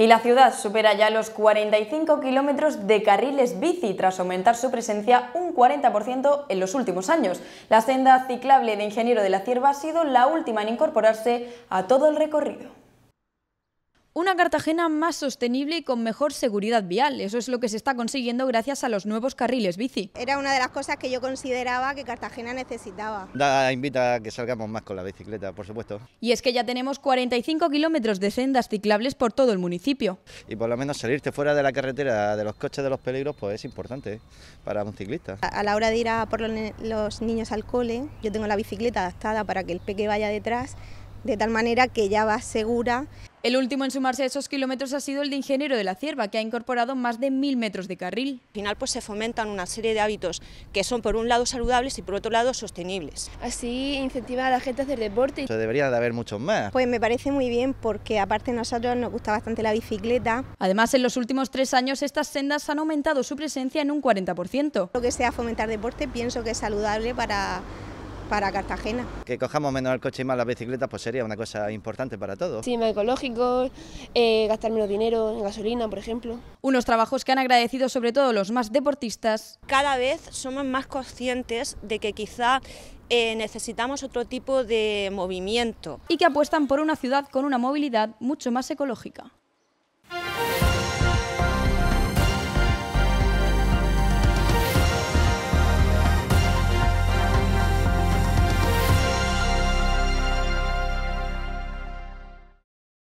y la ciudad supera ya los 45 kilómetros de carriles bici tras aumentar su presencia un 40% en los últimos años. La senda ciclable de Ingeniero de la Cierva ha sido la última en incorporarse a todo el recorrido. Una Cartagena más sostenible y con mejor seguridad vial. Eso es lo que se está consiguiendo gracias a los nuevos carriles bici. Era una de las cosas que yo consideraba que Cartagena necesitaba. invita a que salgamos más con la bicicleta, por supuesto. Y es que ya tenemos 45 kilómetros de sendas ciclables por todo el municipio. Y por lo menos salirte fuera de la carretera, de los coches, de los peligros, pues es importante para un ciclista. A la hora de ir a por los niños al cole, yo tengo la bicicleta adaptada para que el peque vaya detrás, de tal manera que ya va segura. El último en sumarse a esos kilómetros ha sido el de Ingeniero de la Cierva, que ha incorporado más de mil metros de carril. Al final pues, se fomentan una serie de hábitos que son por un lado saludables y por otro lado sostenibles. Así incentiva a la gente a hacer deporte. debería de haber muchos más. Pues me parece muy bien porque aparte a nosotros nos gusta bastante la bicicleta. Además en los últimos tres años estas sendas han aumentado su presencia en un 40%. Lo que sea fomentar deporte pienso que es saludable para para Cartagena. Que cojamos menos el coche y más las bicicletas pues sería una cosa importante para todos. Sí, más ecológico, eh, gastar menos dinero en gasolina, por ejemplo. Unos trabajos que han agradecido sobre todo los más deportistas. Cada vez somos más conscientes de que quizá eh, necesitamos otro tipo de movimiento. Y que apuestan por una ciudad con una movilidad mucho más ecológica.